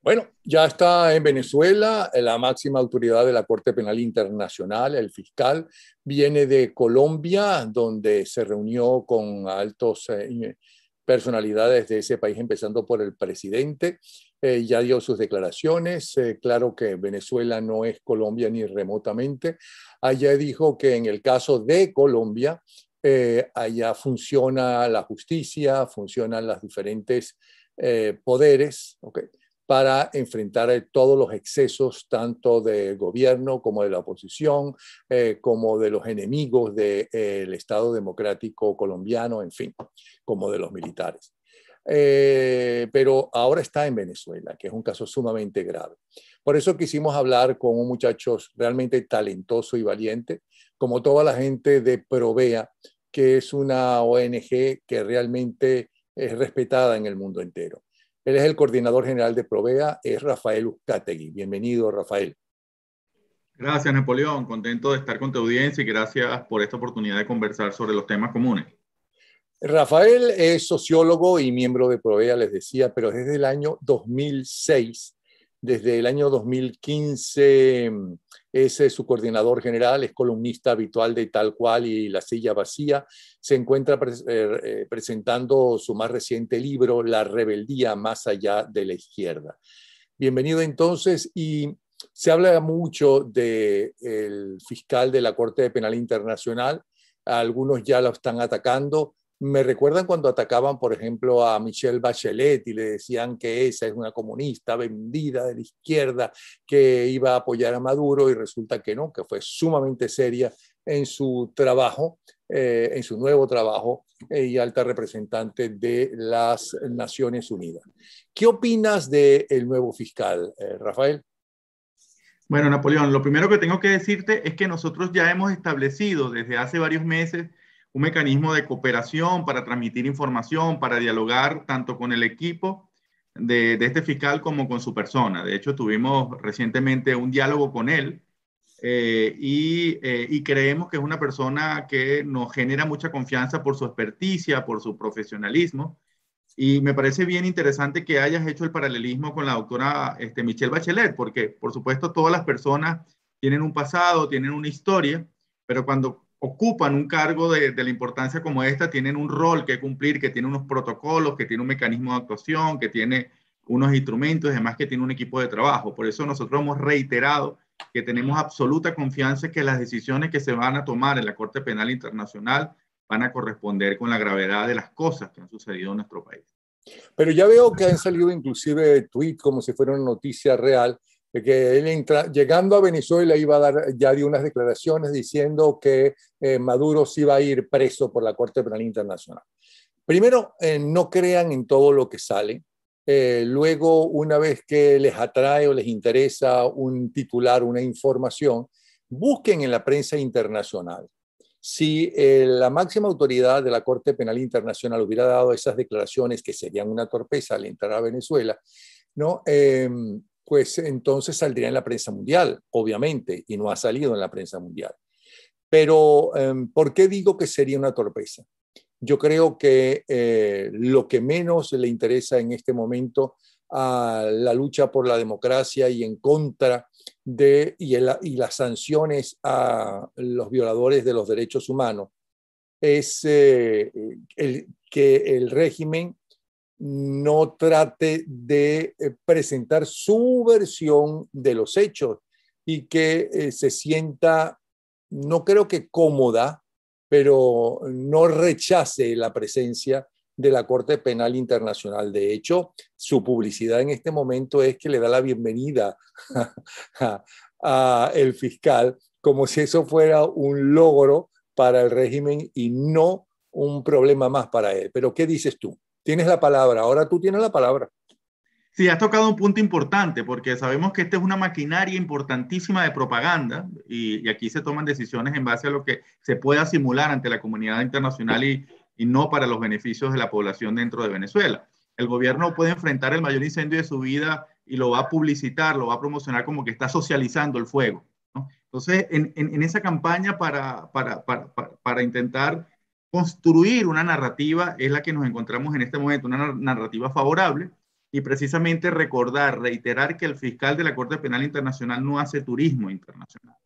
Bueno, ya está en Venezuela eh, la máxima autoridad de la Corte Penal Internacional, el fiscal, viene de Colombia, donde se reunió con altos eh, eh, personalidades de ese país, empezando por el presidente. ya dio sus declaraciones. claro que Venezuela no es Colombia ni remotamente. Allá dijo que en el caso de Colombia, allá funciona la justicia, funcionan las diferentes poderes. ¿ok?, para enfrentar eh, todos los excesos, tanto del gobierno como de la oposición, eh, como de los enemigos del eh, Estado democrático colombiano, en fin, como de los militares. pero ahora está en Venezuela, que es un caso sumamente grave. Por eso quisimos hablar con un muchacho realmente talentoso y valiente, como toda la gente de Provea, que es una ONG que realmente es respetada en el mundo entero. Él es el coordinador general de Provea, es Rafael Uzcategui. Bienvenido, Rafael. Gracias, Napoleón. Contento de estar con tu audiencia y gracias por esta oportunidad de conversar sobre los temas comunes. Rafael es sociólogo y miembro de Provea, les decía, pero desde el año 2006 desde el año 2015 es su coordinador general, es columnista habitual de Tal Cual y La Silla Vacía. Se encuentra eh, eh, presentando su más reciente libro, La Rebeldía más allá de la izquierda. Bienvenido entonces y se habla mucho del fiscal de la Corte Penal Internacional. Algunos ya lo están atacando. Me recuerdan cuando atacaban, por ejemplo, a Michelle Bachelet y le decían que esa es una comunista vendida de la izquierda que iba a apoyar a Maduro y resulta que no, que fue sumamente seria en su trabajo, eh, en su nuevo trabajo eh, y alta representante de las Naciones Unidas. ¿Qué opinas del nuevo fiscal, eh, Rafael? Bueno, Napoleón, lo primero que tengo que decirte es que nosotros ya hemos establecido desde hace varios meses mecanismo de cooperación para transmitir información, para dialogar tanto con el equipo de, este fiscal como con su persona. De hecho, tuvimos recientemente un diálogo con él eh, eh, y, creemos que es una persona que nos genera mucha confianza por su experticia, por su profesionalismo. Y me parece bien interesante que hayas hecho el paralelismo con la doctora este, Michelle Bachelet, porque por supuesto todas las personas tienen un pasado, tienen una historia, pero cuando ocupan un cargo de, la importancia como esta, tienen un rol que cumplir, que tiene unos protocolos, que tiene un mecanismo de actuación, que tiene unos instrumentos, además que tiene un equipo de trabajo. Por eso nosotros hemos reiterado que tenemos absoluta confianza en que las decisiones que se van a tomar en la Corte Penal Internacional van a corresponder con la gravedad de las cosas que han sucedido en nuestro país. Pero ya veo que han salido inclusive tweets como si fuera una noticia real que él entra, llegando a Venezuela iba a dar, ya dio unas declaraciones diciendo que eh, Maduro se iba a ir preso por la Corte Penal Internacional. Primero, eh, no crean en todo lo que sale. Eh, luego, una vez que les atrae o les interesa un titular, una información, busquen en la prensa internacional. Si la máxima autoridad de la Corte Penal Internacional hubiera dado esas declaraciones, que serían una torpeza al entrar a Venezuela, ¿no? Em, pues entonces saldría en la prensa mundial, obviamente, y no ha salido en la prensa mundial. Pero, em, ¿por qué digo que sería una torpeza? Yo creo que eh, lo que menos le interesa en este momento a la lucha por la democracia y en contra de y, las sanciones a los violadores de los derechos humanos es eh, el, que el régimen no trate de eh, presentar su versión de los hechos y que eh, se sienta, no creo que cómoda, pero no rechace la presencia de la Corte Penal Internacional. De hecho, su publicidad en este momento es que le da la bienvenida al a el fiscal como si eso fuera un logro para el régimen y no un problema más para él. Pero ¿qué dices tú? tienes la palabra, ahora tú tienes la palabra. Sí, has tocado un punto importante porque sabemos que esta es una maquinaria importantísima de propaganda y, aquí se toman decisiones en base a lo que se pueda simular ante la comunidad internacional y, no para los beneficios de la población dentro de Venezuela. El gobierno puede enfrentar el mayor incendio de su vida y lo va a publicitar, lo va a promocionar como que está socializando el fuego. Entonces, en, esa campaña para, para, para, para intentar construir una narrativa es la que nos encontramos en este momento, una narrativa favorable, y precisamente recordar, reiterar que el fiscal de la Corte Penal Internacional no hace turismo internacional.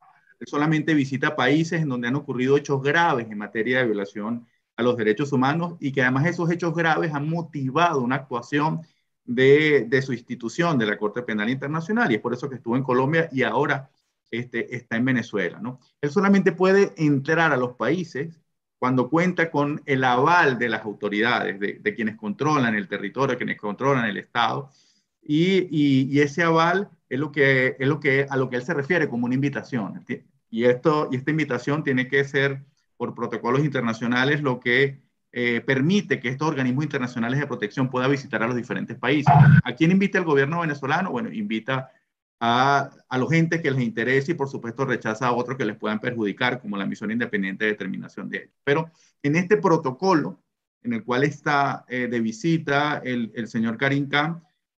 Él solamente visita países en donde han ocurrido hechos graves en materia de violación a los derechos humanos y que además esos hechos graves han motivado una actuación de, de su institución, de la Corte Penal Internacional, y es por eso que estuvo en Colombia y ahora este, está en Venezuela. ¿no? Él solamente puede entrar a los países cuando cuenta con el aval de las autoridades, de, quienes controlan el territorio, quienes controlan el Estado, y, ese aval es, lo que, es lo que, a lo que él se refiere como una invitación. Y, esto, y esta invitación tiene que ser por protocolos internacionales lo que eh, permite que estos organismos internacionales de protección puedan visitar a los diferentes países. ¿A quién invita el gobierno venezolano? Bueno, invita a, a los entes que les interese y por supuesto rechaza a otros que les puedan perjudicar, como la misión independiente de determinación de ellos. Pero en este protocolo en el cual está eh, de visita el, señor Karim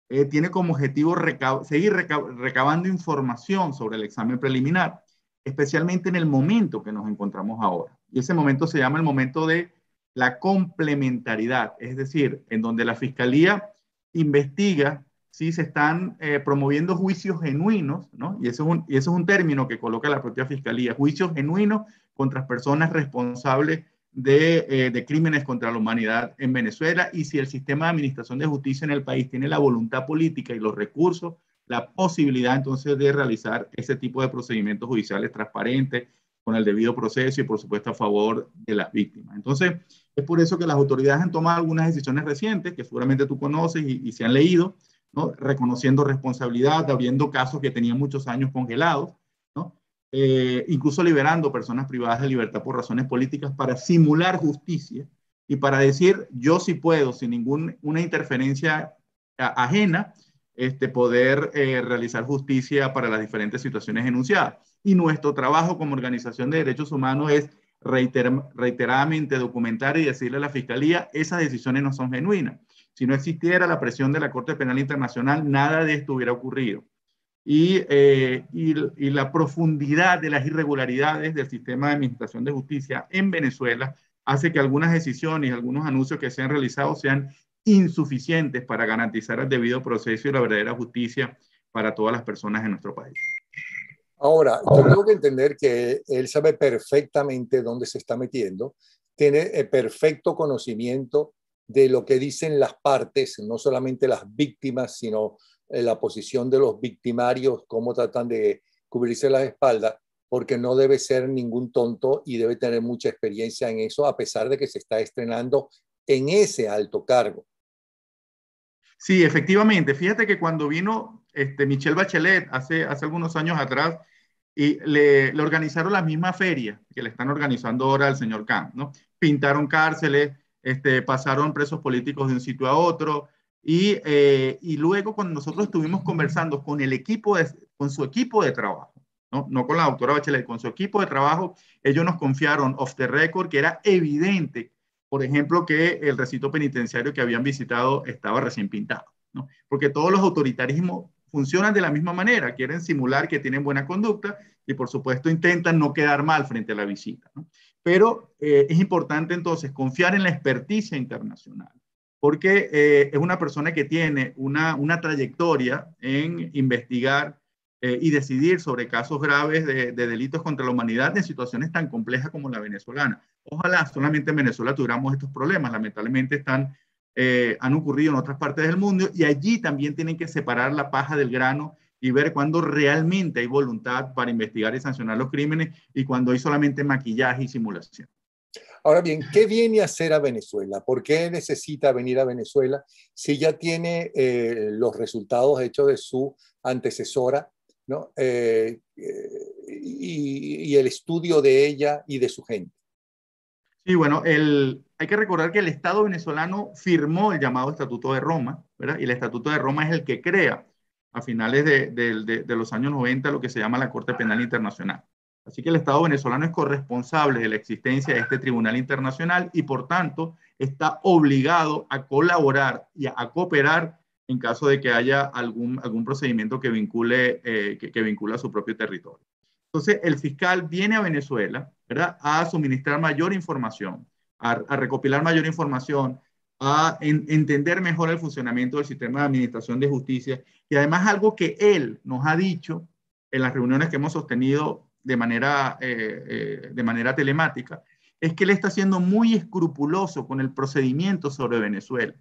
eh, tiene como objetivo seguir recabando información sobre el examen preliminar, especialmente en el momento que nos encontramos ahora. Y ese momento se llama el momento de la complementariedad, es decir, en donde la Fiscalía investiga si se están eh, promoviendo juicios genuinos, ¿no? y, eso es un, y eso es un término que coloca la propia Fiscalía, juicios genuinos contra personas responsables de, eh, de, crímenes contra la humanidad en Venezuela, y si el sistema de administración de justicia en el país tiene la voluntad política y los recursos, la posibilidad entonces de realizar ese tipo de procedimientos judiciales transparentes, con el debido proceso y por supuesto a favor de las víctimas. Entonces, es por eso que las autoridades han tomado algunas decisiones recientes que seguramente tú conoces y se han leído, reconociendo responsabilidad, abriendo casos que tenían muchos años congelados, eh, incluso liberando personas privadas de libertad por razones políticas para simular justicia y para decir, yo sí puedo, sin ninguna interferencia ajena, este, poder eh, realizar justicia para las diferentes situaciones enunciadas. Y nuestro trabajo como organización de derechos humanos es reiteradamente documentar y decirle a la Fiscalía, esas decisiones no son genuinas. Si no existiera la presión de la Corte Penal Internacional, nada de esto hubiera ocurrido. Eh, y, la profundidad de las irregularidades del sistema de administración de justicia en Venezuela hace que algunas decisiones, algunos anuncios que se han realizado sean insuficientes para garantizar el debido proceso y la verdadera justicia para todas las personas en nuestro país. Ahora, yo tengo que entender que él sabe perfectamente dónde se está metiendo, tiene eh, perfecto conocimiento de lo que dicen las partes, no solamente las víctimas, sino eh, la posición de los victimarios, cómo tratan de cubrirse las espaldas, porque no debe ser ningún tonto y debe tener mucha experiencia en eso, a pesar de que se está estrenando en ese alto cargo. Sí, efectivamente. Fíjate que cuando vino este, Michelle Bachelet hace, hace algunos años atrás, y le, organizaron La misma feria que le están organizando ahora al señor Khan, ¿no? Pintaron cárceles, este, pasaron presos políticos de un sitio a otro. Y, eh, luego cuando nosotros estuvimos conversando con el equipo, con su equipo de trabajo, ¿no? con la doctora Bachelet, con su equipo de trabajo, ellos nos confiaron off the record que era evidente, por ejemplo, que el recinto penitenciario que habían visitado estaba recién pintado, porque todos los autoritarismos funcionan de la misma manera, quieren simular que tienen buena conducta y por supuesto intentan no quedar mal frente a la visita. Pero eh, es importante entonces confiar en la experticia internacional, porque eh, es una persona que tiene una, una trayectoria en investigar eh, y decidir sobre casos graves de, de, delitos contra la humanidad en situaciones tan complejas como la venezolana. Ojalá solamente en Venezuela tuviéramos estos problemas, lamentablemente están eh, han ocurrido en otras partes del mundo y allí también tienen que separar la paja del grano y ver cuando realmente hay voluntad para investigar y sancionar los crímenes y cuando hay solamente maquillaje y simulación. Ahora bien, ¿qué viene a hacer a Venezuela? ¿Por qué necesita venir a Venezuela si ya tiene eh, los resultados hechos de su antecesora eh, y, el estudio de ella y de su gente? Sí, bueno, el, hay que recordar que el Estado venezolano firmó el llamado Estatuto de Roma, Y el Estatuto de Roma es el que crea a finales de, los años 90 lo que se llama la Corte Penal Internacional. Así que el Estado venezolano es corresponsable de la existencia de este tribunal internacional y por tanto está obligado a colaborar y a, cooperar en caso de que haya algún, algún procedimiento que vincule, eh, que, vincula a su propio territorio. Entonces, el fiscal viene a Venezuela a suministrar mayor información a, recopilar mayor información, a entender mejor el funcionamiento del sistema de administración de justicia y además algo que él nos ha dicho en las reuniones que hemos sostenido de manera, eh, eh, de manera telemática, es que él está siendo muy escrupuloso con el procedimiento sobre Venezuela,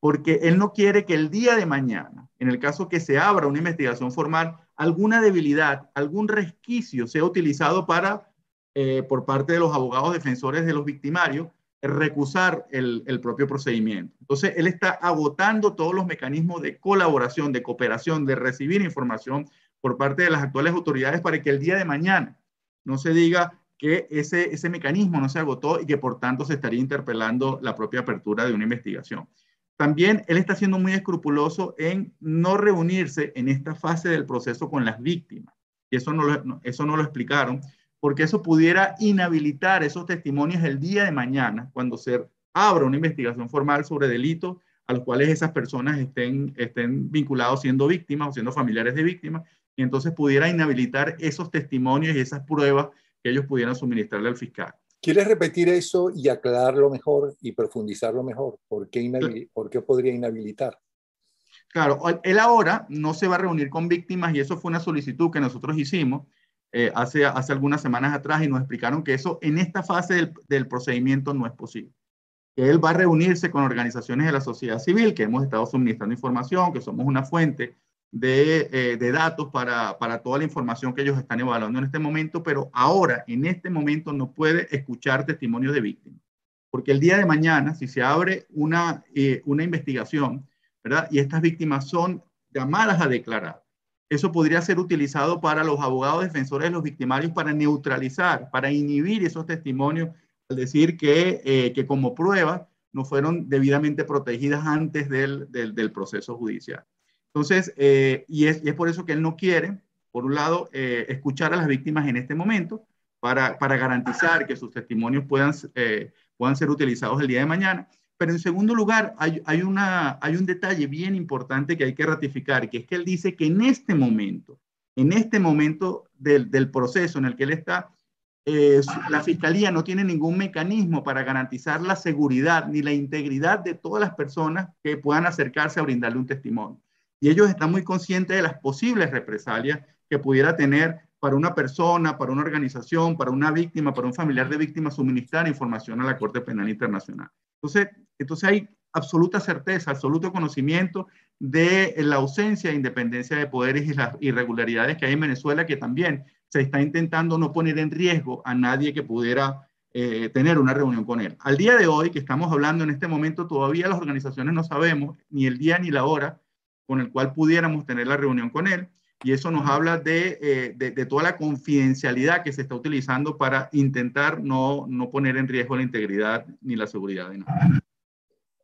porque él no quiere que el día de mañana, en el caso que se abra una investigación formal, alguna debilidad, algún resquicio sea utilizado para eh, por parte de los abogados defensores de los victimarios recusar el, propio procedimiento. Entonces, él está agotando todos los mecanismos de colaboración, de cooperación, de recibir información por parte de las actuales autoridades para que el día de mañana no se diga que ese, ese mecanismo no se agotó y que por tanto se estaría interpelando la propia apertura de una investigación. También él está siendo muy escrupuloso en no reunirse en esta fase del proceso con las víctimas. Y eso eso no lo explicaron porque eso pudiera inhabilitar esos testimonios el día de mañana, cuando se abra una investigación formal sobre delitos a los cuales esas personas estén, estén vinculados siendo víctimas o siendo familiares de víctimas, y entonces pudiera inhabilitar esos testimonios y esas pruebas que ellos pudieran suministrarle al fiscal. ¿Quieres repetir eso y aclararlo mejor y profundizarlo mejor? ¿Por qué, ¿Por qué podría inhabilitar? Claro, él ahora no se va a reunir con víctimas y eso fue una solicitud que nosotros hicimos eh, hace, algunas semanas atrás y nos explicaron que eso en esta fase del, procedimiento no es posible. Que él va a reunirse con organizaciones de la sociedad civil, que hemos estado suministrando información, que somos una fuente de, eh, datos para, toda la información que ellos están evaluando en este momento, pero ahora, en este momento, no puede escuchar testimonios de víctimas. Porque el día de mañana, si se abre una, eh, una investigación, ¿verdad? Y estas víctimas son llamadas a declarar eso podría ser utilizado para los abogados defensores de los victimarios para neutralizar, para inhibir esos testimonios, al decir que, eh, como prueba no fueron debidamente protegidas antes del, proceso judicial. Entonces, eh, y, es, por eso que él no quiere, por un lado, eh, escuchar a las víctimas en este momento para, garantizar que sus testimonios puedan, puedan ser utilizados el día de mañana pero en segundo lugar, hay, hay, un detalle bien importante que hay que ratificar, que es que él dice que en este momento, en este momento del, proceso en el que él está, eh, la Fiscalía no tiene ningún mecanismo para garantizar la seguridad ni la integridad de todas las personas que puedan acercarse a brindarle un testimonio. Y ellos están muy conscientes de las posibles represalias que pudiera tener para una persona, para una organización, para una víctima, para un familiar de víctima, suministrar información a la Corte Penal Internacional. Entonces, entonces hay absoluta certeza, absoluto conocimiento de la ausencia de independencia de poderes y las irregularidades que hay en Venezuela, que también se está intentando no poner en riesgo a nadie que pudiera eh, tener una reunión con él. Al día de hoy, que estamos hablando en este momento, todavía las organizaciones no sabemos ni el día ni la hora con el cual pudiéramos tener la reunión con él y eso nos habla eh, de, de, toda la confidencialidad que se está utilizando para intentar no, no poner en riesgo la integridad ni la seguridad de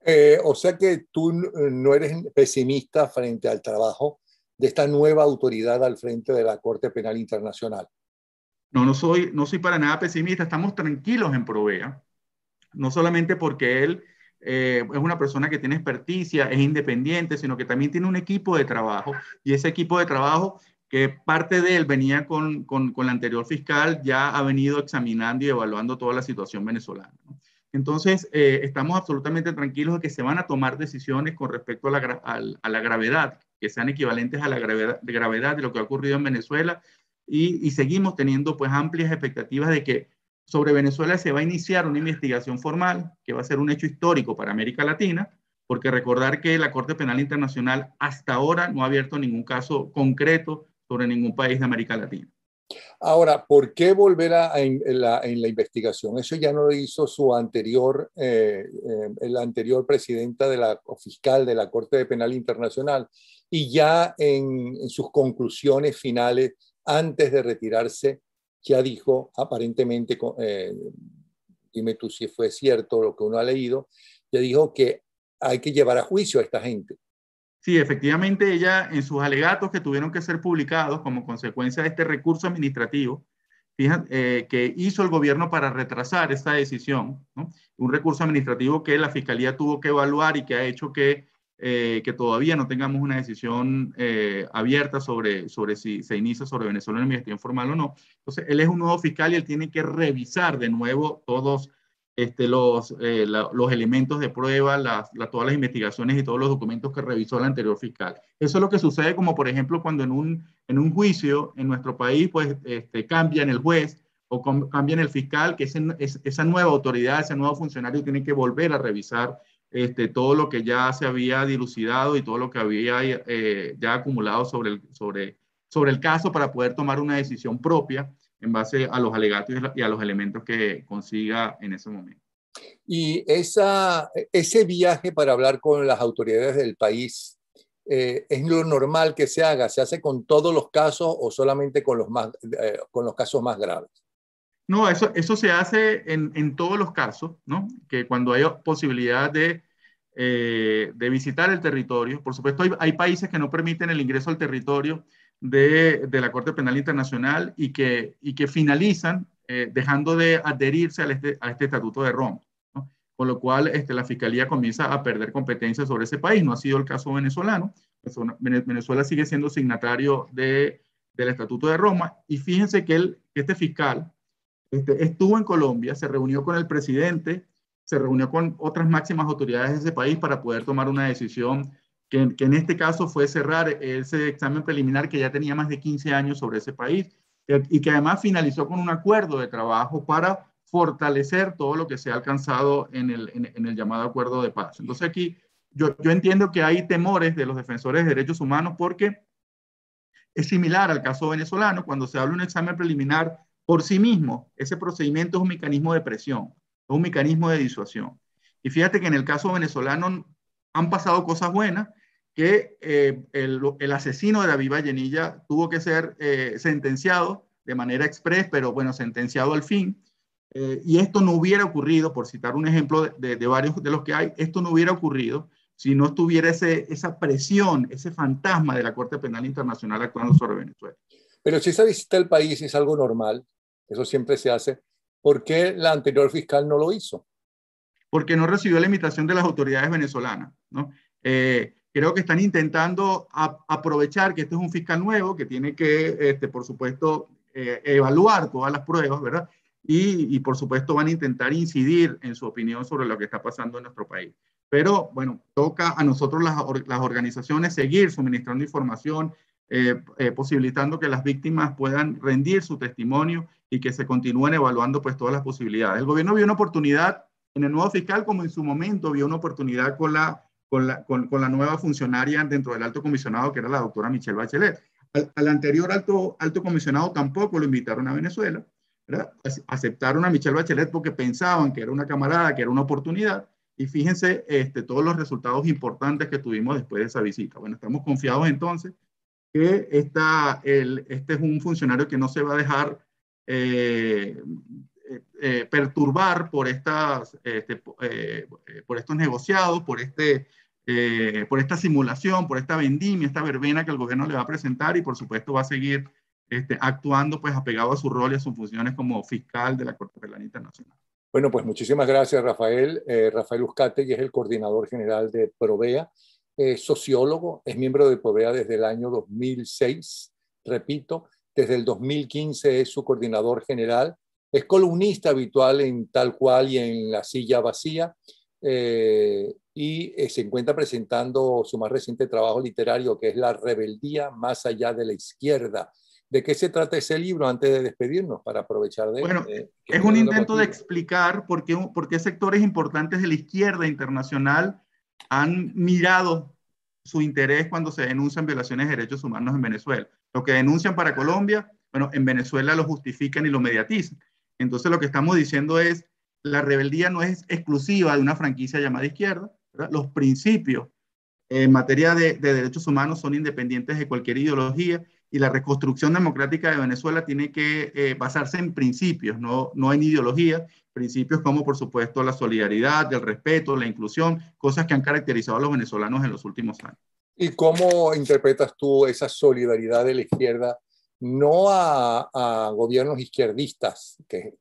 eh, o sea que tú no eres pesimista frente al trabajo de esta nueva autoridad al frente de la Corte Penal Internacional. No, no soy, no soy para nada pesimista. Estamos tranquilos en Provea, no solamente porque él eh, es una persona que tiene experticia, es independiente, sino que también tiene un equipo de trabajo y ese equipo de trabajo que parte de él venía con, la anterior fiscal, ya ha venido examinando y evaluando toda la situación venezolana. Entonces, eh, estamos absolutamente tranquilos de que se van a tomar decisiones con respecto a la, gravedad, que sean equivalentes a la gravedad, de lo que ha ocurrido en Venezuela y, y seguimos teniendo pues amplias expectativas de que sobre Venezuela se va a iniciar una investigación formal que va a ser un hecho histórico para América Latina, porque recordar que la Corte Penal Internacional hasta ahora no ha abierto ningún caso concreto sobre ningún país de América Latina. Ahora, ¿por qué volver a, en, la, investigación? Eso ya no lo hizo su anterior, eh, eh, la anterior presidenta de la, o fiscal de la Corte de Penal Internacional, y ya en, en sus conclusiones finales, antes de retirarse, ya dijo, aparentemente, eh, dime tú si fue cierto lo que uno ha leído, ya dijo que hay que llevar a juicio a esta gente. Sí, efectivamente, ella en sus alegatos que tuvieron que ser publicados como consecuencia de este recurso administrativo fíjate, eh, que hizo el gobierno para retrasar esta decisión, un recurso administrativo que la Fiscalía tuvo que evaluar y que ha hecho que eh, que todavía no tengamos una decisión eh, abierta sobre, sobre si se inicia sobre Venezuela una investigación formal o no. Entonces, él es un nuevo fiscal y él tiene que revisar de nuevo todos este, los, eh, los elementos de prueba, las, todas las investigaciones y todos los documentos que revisó el anterior fiscal. Eso es lo que sucede como, por ejemplo, cuando en un, en un juicio en nuestro país, pues este, cambian el juez o cambian el fiscal, que esa nueva autoridad, ese nuevo funcionario tiene que volver a revisar este, todo lo que ya se había dilucidado y todo lo que había eh, ya acumulado sobre el, sobre, sobre el caso para poder tomar una decisión propia en base a los alegatos y a los elementos que consiga en ese momento. Y esa, ese viaje para hablar con las autoridades del país, eh, ¿es lo normal que se haga? ¿Se hace con todos los casos o solamente con los, más, eh, con los casos más graves? No, eso, se hace en, todos los casos, ¿no? Que cuando hay posibilidad de, eh, de visitar el territorio, por supuesto hay, países que no permiten el ingreso al territorio de, la Corte Penal Internacional y que, y que finalizan eh, dejando de adherirse este, a este, Estatuto de Roma con lo cual este, la Fiscalía comienza a perder competencia sobre ese país. No ha sido el caso venezolano. Venezuela sigue siendo signatario de, del Estatuto de Roma. Y fíjense que el, este fiscal, este, estuvo en Colombia, se reunió con el presidente, se reunió con otras máximas autoridades de ese país para poder tomar una decisión que, en este caso fue cerrar ese examen preliminar que ya tenía más de 15 años sobre ese país y que además finalizó con un acuerdo de trabajo para fortalecer todo lo que se ha alcanzado en el, llamado acuerdo de paz. Entonces aquí yo, yo, entiendo que hay temores de los defensores de derechos humanos porque es similar al caso venezolano, cuando se habla de un examen preliminar por sí mismo, ese procedimiento es un mecanismo de presión, es un mecanismo de disuasión. Y fíjate que en el caso venezolano han pasado cosas buenas, que eh, el, asesino de David Vallenilla tuvo que ser eh, sentenciado de manera express, pero bueno, sentenciado al fin. Eh, y esto no hubiera ocurrido, por citar un ejemplo de, varios de los que hay, esto no hubiera ocurrido si no estuviera esa presión, ese fantasma de la Corte Penal Internacional actuando sobre Venezuela. Pero si esa visita al país es algo normal, eso siempre se hace. ¿Por qué la anterior fiscal no lo hizo? Porque no recibió la invitación de las autoridades venezolanas. ¿no? Eh, creo que están intentando aprovechar que este es un fiscal nuevo, que tiene que, este, por supuesto, eh, evaluar todas las pruebas, ¿verdad? Y, y, por supuesto, van a intentar incidir en su opinión sobre lo que está pasando en nuestro país. Pero bueno, toca a nosotros las, organizaciones seguir suministrando información, eh, posibilitando que las víctimas puedan rendir su testimonio y que se continúen evaluando pues todas las posibilidades. El gobierno vio una oportunidad en el nuevo fiscal como en su momento vio una oportunidad con la, con la, con, la nueva funcionaria dentro del alto comisionado que era la doctora Michelle Bachelet. Al, anterior alto, alto comisionado tampoco lo invitaron a Venezuela. Aceptaron a Michelle Bachelet porque pensaban que era una camarada, que era una oportunidad. Y fíjense este, todos los resultados importantes que tuvimos después de esa visita. Bueno, estamos confiados entonces que esta, el, este es un funcionario que no se va a dejar eh, eh, perturbar por, estas, este, eh, por estos negociados, por, este, por esta simulación, por esta vendimia, esta verbena que el gobierno le va a presentar y por supuesto va a seguir este, actuando pues apegado a su rol y a sus funciones como fiscal de la Corte Penal Internacional. Bueno, pues muchísimas gracias Rafael. Rafael Uscate, que es el coordinador general de Provea, es sociólogo, es miembro de Provea desde el año 2006, repito, desde el 2015 es su coordinador general, es columnista habitual en Tal cual y en La Silla Vacía, eh, y eh, se encuentra presentando su más reciente trabajo literario, que es La rebeldía más allá de la izquierda. ¿De qué se trata ese libro antes de despedirnos para aprovechar de... Bueno, es un intento de explicar por qué, por qué sectores importantes de la izquierda internacional han mirado su interés cuando se denuncian violaciones de derechos humanos en Venezuela. Lo que denuncian para Colombia, bueno, en Venezuela lo justifican y lo mediatizan. Entonces lo que estamos diciendo es, la rebeldía no es exclusiva de una franquicia llamada izquierda, los principios en materia de, derechos humanos son independientes de cualquier ideología y la reconstrucción democrática de Venezuela tiene que eh, basarse en principios, no, no en ideología, principios como por supuesto la solidaridad, el respeto, la inclusión, cosas que han caracterizado a los venezolanos en los últimos años. ¿Y cómo interpretas tú esa solidaridad de la izquierda, no a, gobiernos izquierdistas, que,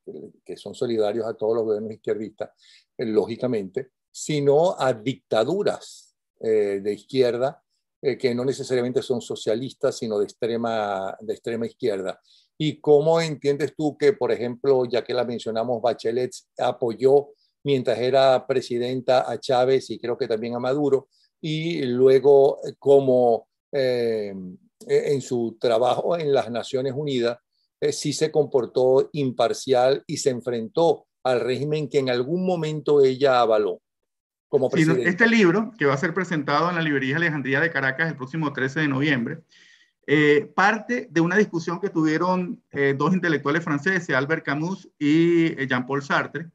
que, son solidarios a todos los gobiernos izquierdistas, lógicamente, sino a dictaduras eh, de izquierda eh, que no necesariamente son socialistas, sino de extrema, de extrema izquierda? ¿Y cómo entiendes tú que, por ejemplo, ya que la mencionamos, Bachelet apoyó mientras era presidenta a Chávez y creo que también a Maduro? y luego eh, como eh, e-, en su trabajo en las Naciones Unidas, eh, sí se comportó imparcial y se enfrentó al régimen que en algún momento ella avaló. Como presidente. Este libro, que va a ser presentado en la Librería Alejandría de Caracas el próximo 13 de noviembre, parte de una discusión que tuvieron dos intelectuales franceses, Albert Camus y Jean-Paul Sartre,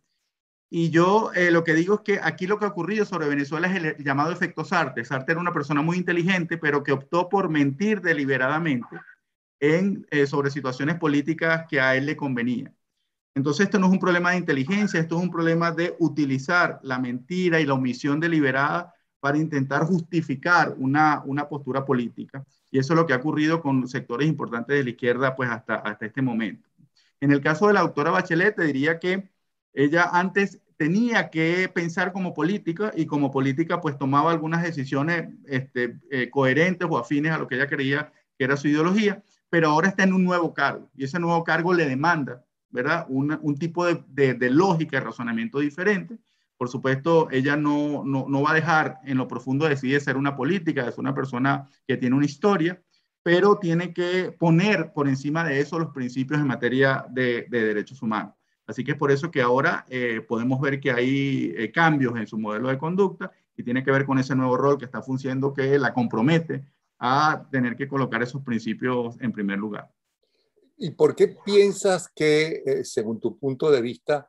y yo eh, lo que digo es que aquí lo que ha ocurrido sobre Venezuela es el llamado efecto Sartre. Sartre era una persona muy inteligente, pero que optó por mentir deliberadamente en, eh, sobre situaciones políticas que a él le convenían. Entonces, esto no es un problema de inteligencia, esto es un problema de utilizar la mentira y la omisión deliberada para intentar justificar una, una postura política. Y eso es lo que ha ocurrido con sectores importantes de la izquierda pues hasta, hasta este momento. En el caso de la doctora Bachelet, te diría que ella antes tenía que pensar como política y como política pues tomaba algunas decisiones este, eh, coherentes o afines a lo que ella creía que era su ideología, pero ahora está en un nuevo cargo y ese nuevo cargo le demanda, ¿verdad? un tipo de, de, lógica, y razonamiento diferente. Por supuesto, ella no, no, va a dejar en lo profundo decide ser una política, es una persona que tiene una historia, pero tiene que poner por encima de eso los principios en materia de derechos humanos. Así que es por eso que ahora eh, podemos ver que hay eh, cambios en su modelo de conducta y tiene que ver con ese nuevo rol que está funcionando que la compromete a tener que colocar esos principios en primer lugar. ¿Y por qué piensas que, eh, según tu punto de vista,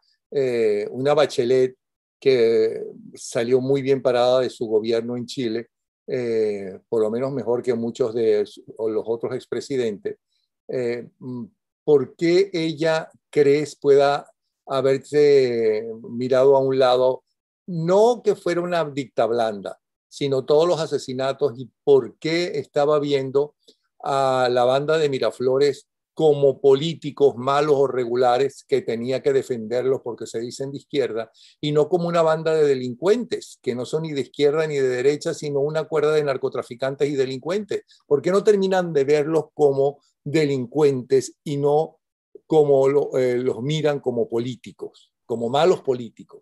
una bachelet que salió muy bien parada de su gobierno en Chile, por lo menos mejor que muchos de los otros expresidentes, mm, ¿por qué ella crees pueda haberse mirado a un lado, no que fuera una dicta blanda, sino todos los asesinatos y por qué estaba viendo a la banda de Miraflores como políticos malos o regulares que tenía que defenderlos porque se dicen de izquierda, y no como una banda de delincuentes, que no son ni de izquierda ni de derecha, sino una cuerda de narcotraficantes y delincuentes. ¿Por qué no terminan de verlos como delincuentes y no como eh, los miran como políticos, como malos políticos.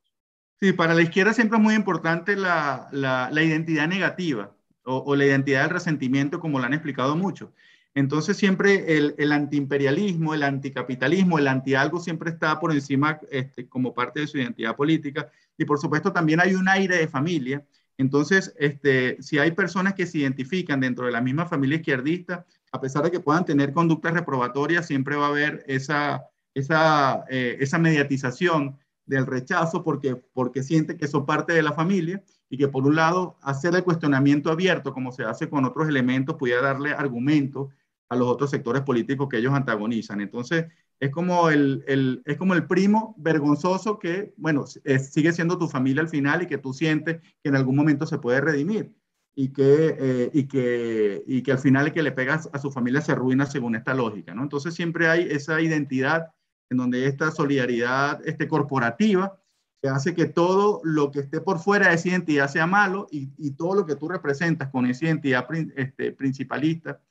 Sí, para la izquierda siempre es muy importante la, identidad negativa o, la identidad del resentimiento, como lo han explicado mucho. Entonces siempre el, el antiimperialismo, el anticapitalismo, el antialgo siempre está por encima este, como parte de su identidad política. Y por supuesto también hay un aire de familia entonces, este, si hay personas que se identifican dentro de la misma familia izquierdista, a pesar de que puedan tener conductas reprobatorias, siempre va a haber esa, esa, eh, esa mediatización del rechazo porque, porque siente que son parte de la familia y que por un lado hacer el cuestionamiento abierto, como se hace con otros elementos, pudiera darle argumento a los otros sectores políticos que ellos antagonizan. Entonces, es como el, es como el primo vergonzoso que, bueno, sigue siendo tu familia al final y que tú sientes que en algún momento se puede redimir y que, eh, y que, y que al final el que le pegas a su familia se arruina según esta lógica, ¿no? Entonces siempre hay esa identidad en donde esta solidaridad este, corporativa que hace que todo lo que esté por fuera de esa identidad sea malo y, todo lo que tú representas con esa identidad este, principalista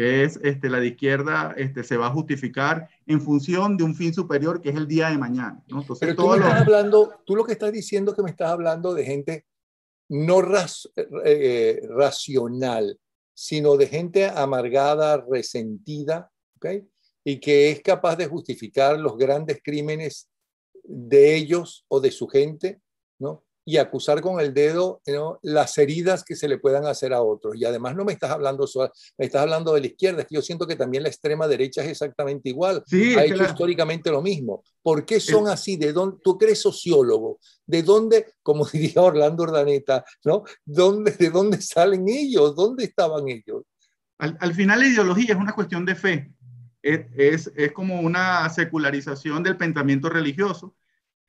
que es este, la de izquierda, este, se va a justificar en función de un fin superior que es el día de mañana. ¿no? Entonces, Pero tú, lo... que estás diciendo es que me estás hablando de gente no eh, eh, racional, sino de gente amargada, resentida, ¿okay? y que es capaz de justificar los grandes crímenes de ellos o de su gente, ¿no? y acusar con el dedo las heridas que se le puedan hacer a otros. Y además no me estás hablando solo, me estás hablando de la izquierda, es que yo siento que también la extrema derecha es exactamente igual, ha hecho históricamente lo mismo. ¿Por qué son así? ¿De dónde, tú crees sociólogo, ¿de dónde, como diría Orlando Ordaneta, ¿no? ¿Dónde, ¿de dónde salen ellos? ¿Dónde estaban ellos? Al, final la ideología es una cuestión de fe, es como una secularización del pensamiento religioso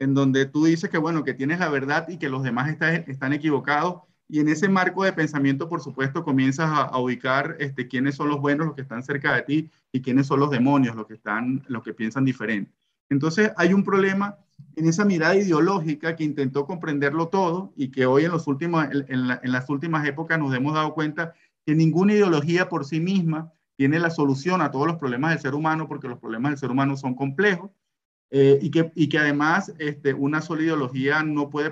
en donde tú dices que, bueno, que tienes la verdad y que los demás están equivocados. Y en ese marco de pensamiento, por supuesto, comienzas a, ubicar este, quiénes son los buenos, los que están cerca de ti, y quiénes son los demonios, los que, están, los que piensan diferente. Entonces, hay un problema en esa mirada ideológica que intentó comprenderlo todo y que hoy en, los últimos, en las últimas épocas nos hemos dado cuenta que ninguna ideología por sí misma tiene la solución a todos los problemas del ser humano, porque los problemas del ser humano son complejos eh, y, que, y que además este, una sola ideología no puede,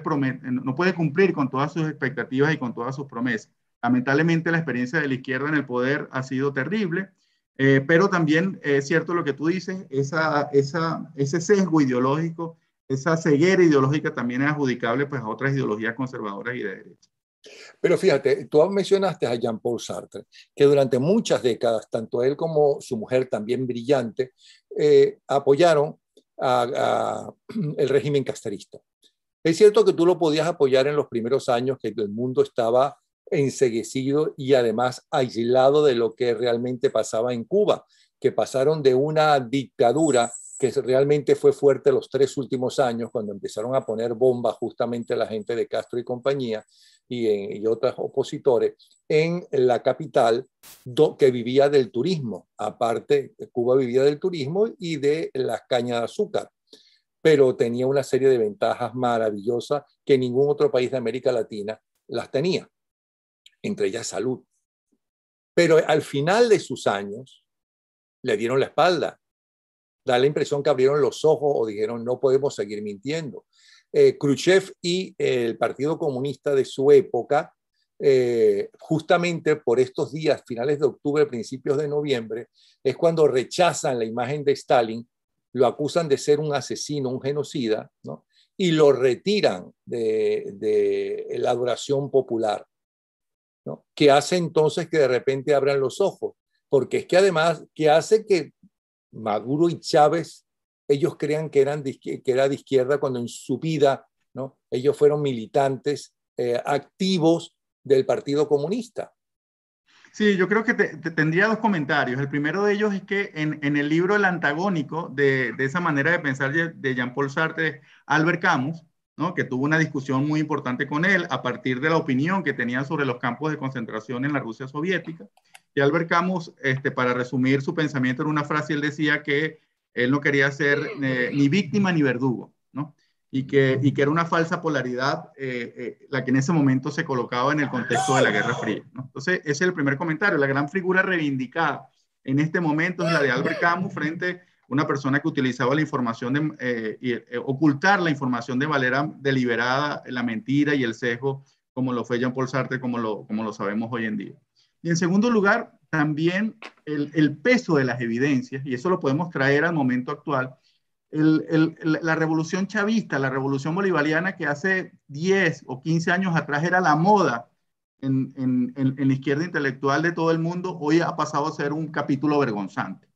no puede cumplir con todas sus expectativas y con todas sus promesas. Lamentablemente la experiencia de la izquierda en el poder ha sido terrible, eh, pero también es cierto lo que tú dices, esa, esa, ese sesgo ideológico, esa ceguera ideológica también es adjudicable pues, a otras ideologías conservadoras y de derecha. Pero fíjate, tú mencionaste a Jean-Paul Sartre, que durante muchas décadas, tanto él como su mujer, también brillante, eh, apoyaron el régimen castarista. Es cierto que tú lo podías apoyar en los primeros años, que el mundo estaba enseguecido y además aislado de lo que realmente pasaba en Cuba, que pasaron de una dictadura que realmente fue fuerte los tres últimos años, cuando empezaron a poner bombas justamente la gente de Castro y compañía y, otros opositores en la capital que vivía del turismo. Aparte, Cuba vivía del turismo y de las cañas de azúcar, pero tenía una serie de ventajas maravillosas que ningún otro país de América Latina las tenía, entre ellas salud. Pero al final de sus años, le dieron la espalda da la impresión que abrieron los ojos o dijeron no podemos seguir mintiendo. Eh, Khrushchev y el Partido Comunista de su época, eh, justamente por estos días, finales de octubre, principios de noviembre, es cuando rechazan la imagen de Stalin, lo acusan de ser un asesino, un genocida, y lo retiran de, de la adoración popular, ¿no? que hace entonces que de repente abran los ojos, porque es que además, ¿qué hace que Maduro y Chávez, ellos crean que, eran que era de izquierda cuando en su vida ¿no? ellos fueron militantes eh, activos del Partido Comunista. Sí, yo creo que tendría dos comentarios. El primero de ellos es que en, el libro El antagónico, de, esa manera de pensar de Jean-Paul Sartre, Albert Camus, que tuvo una discusión muy importante con él a partir de la opinión que tenía sobre los campos de concentración en la Rusia soviética. Y Albert Camus, este, para resumir su pensamiento en una frase, él decía que él no quería ser eh, ni víctima ni verdugo, y, que, y que era una falsa polaridad eh, eh, la que en ese momento se colocaba en el contexto de la Guerra Fría. Entonces, ese es el primer comentario. La gran figura reivindicada en este momento es la de Albert Camus frente una persona que utilizaba la información, eh, y, eh, ocultar la información de manera deliberada, la mentira y el sesgo, como lo fue Jean-Paul Sartre, como lo, como lo sabemos hoy en día. Y en segundo lugar, también el, peso de las evidencias, y eso lo podemos traer al momento actual, la revolución chavista, la revolución bolivariana que hace 10 o 15 años atrás era la moda en la izquierda intelectual de todo el mundo, hoy ha pasado a ser un capítulo vergonzante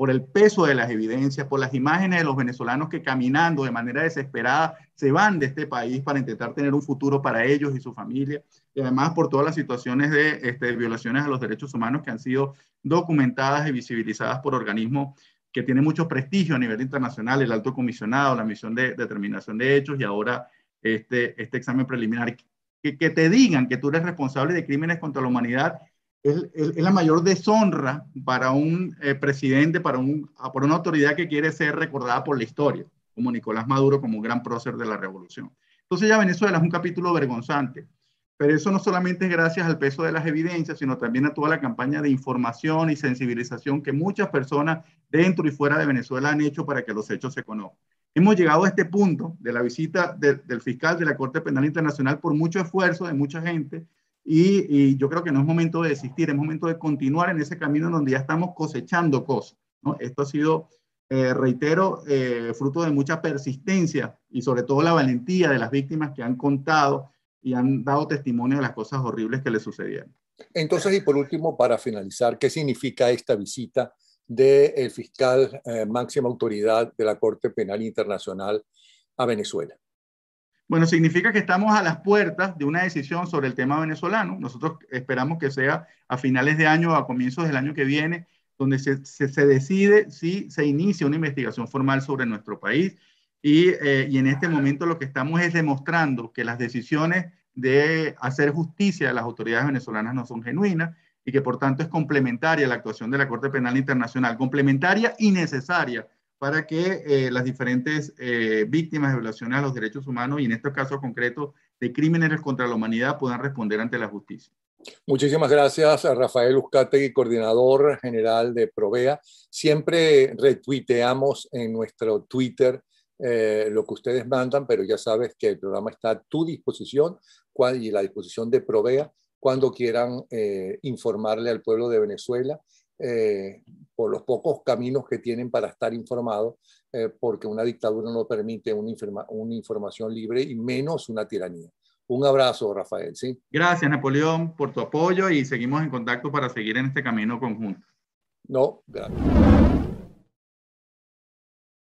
por el peso de las evidencias, por las imágenes de los venezolanos que caminando de manera desesperada se van de este país para intentar tener un futuro para ellos y su familia, y además por todas las situaciones de este, violaciones a los derechos humanos que han sido documentadas y visibilizadas por organismos que tienen mucho prestigio a nivel internacional, el alto comisionado, la misión de determinación de hechos y ahora este, este examen preliminar. que te digan que tú eres responsable de crímenes contra la humanidad es, la mayor deshonra para un eh, presidente, para, un, ah, una autoridad que quiere ser recordada por la historia, como Nicolás Maduro, como un gran prócer de la revolución. Entonces ya Venezuela es un capítulo vergonzante, pero eso no solamente es gracias al peso de las evidencias, sino también a toda la campaña de información y sensibilización que muchas personas dentro y fuera de Venezuela han hecho para que los hechos se conozcan. Hemos llegado a este punto de la visita del fiscal de la Corte Penal Internacional por mucho esfuerzo de mucha gente, y, yo creo que no es momento de desistir, es momento de continuar en ese camino donde ya estamos cosechando cosas. ¿no? Esto ha sido, eh, reitero, eh, fruto de mucha persistencia y sobre todo la valentía de las víctimas que han contado y han dado testimonio de las cosas horribles que les sucedieron. Entonces, y por último, para finalizar, ¿qué significa esta visita del fiscal eh, máxima autoridad de la Corte Penal Internacional a Venezuela? Bueno, significa que estamos a las puertas de una decisión sobre el tema venezolano. Nosotros esperamos que sea a finales de año o a comienzos del año que viene, donde se, decide si se inicia una investigación formal sobre nuestro país. Y, eh, y, en este momento lo que estamos es demostrando que las decisiones de hacer justicia de las autoridades venezolanas no son genuinas y que por tanto es complementaria la actuación de la Corte Penal Internacional, complementaria y necesaria para que eh, las diferentes eh, víctimas de a los derechos humanos y en este caso concreto de crímenes contra la humanidad puedan responder ante la justicia. Muchísimas gracias a Rafael Uzcategui, coordinador general de Provea. Siempre retuiteamos en nuestro Twitter eh, lo que ustedes mandan, pero ya sabes que el programa está a tu disposición cual, y la disposición de Provea cuando quieran informarle al pueblo de Venezuela eh, por los pocos caminos que tienen para estar informados, eh, porque una dictadura no permite una, información libre y menos una tiranía. Un abrazo, Rafael. ¿sí? Gracias, Napoleón, por tu apoyo y seguimos en contacto para seguir en este camino conjunto. No, gracias.